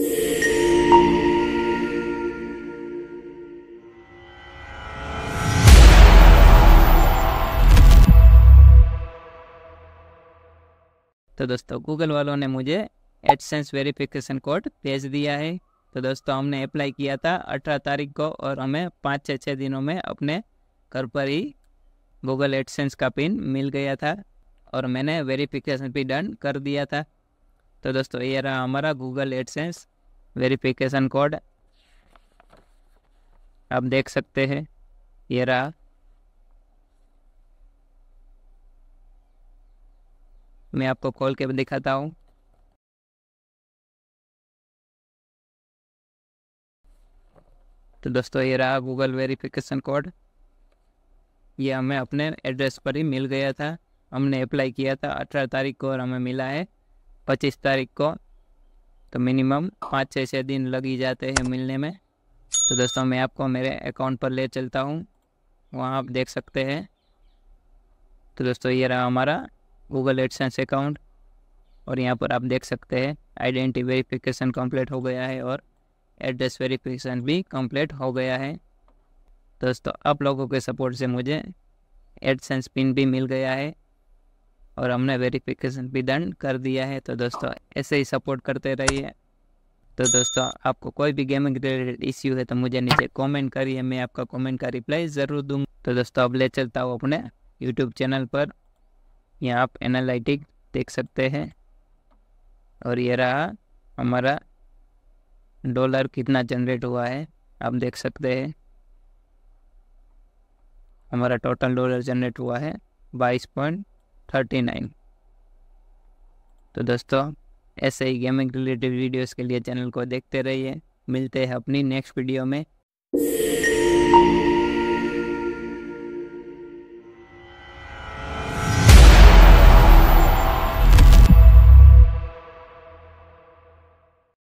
तो दोस्तों गूगल वालों ने मुझे एडसेंस वेरिफिकेशन कोड भेज दिया है तो दोस्तों हमने अप्लाई किया था अठारह तारीख को और हमें पाँच छः छः दिनों में अपने घर पर ही गूगल एडसेंस का पिन मिल गया था और मैंने वेरिफिकेशन भी डन कर दिया था तो दोस्तों ये रहा हमारा गूगल एडसेंस वेरिफिकेशन कोड आप देख सकते हैं ये रहा मैं आपको खोल के दिखाता हूँ तो दोस्तों ये रहा गूगल वेरिफिकेशन कोड ये हमें अपने एड्रेस पर ही मिल गया था हमने अप्लाई किया था अठारह तारीख को और हमें मिला है पच्चीस तारीख को तो मिनिमम पाँच छः छः दिन लग ही जाते हैं मिलने में तो दोस्तों मैं आपको मेरे अकाउंट पर ले चलता हूँ वहाँ आप देख सकते हैं तो दोस्तों ये रहा हमारा गूगल एडसेंस अकाउंट और यहाँ पर आप देख सकते हैं आइडेंटिटी वेरिफिकेशन कंप्लीट हो गया है और एड्रेस वेरिफिकेशन भी कंप्लीट हो गया है दोस्तों आप लोगों के सपोर्ट से मुझे एडसेंस पिन भी मिल गया है और हमने वेरिफिकेशन भी डन कर दिया है तो दोस्तों ऐसे ही सपोर्ट करते रहिए तो दोस्तों आपको कोई भी गेमिंग रिलेटेड इश्यू है तो मुझे नीचे कमेंट करिए मैं आपका कमेंट का रिप्लाई ज़रूर दूंगा तो दोस्तों अब ले चलता हूँ अपने यूट्यूब चैनल पर यहाँ आप एनालिटिक देख सकते हैं और ये रहा हमारा डॉलर कितना जनरेट हुआ है आप देख सकते हैं हमारा टोटल डॉलर जनरेट हुआ है बाईस पॉइंट थर्टी नाइन तो दोस्तों ऐसे ही गेमिंग रिलेटेड वीडियोस के लिए चैनल को देखते रहिए मिलते हैं अपनी नेक्स्ट वीडियो में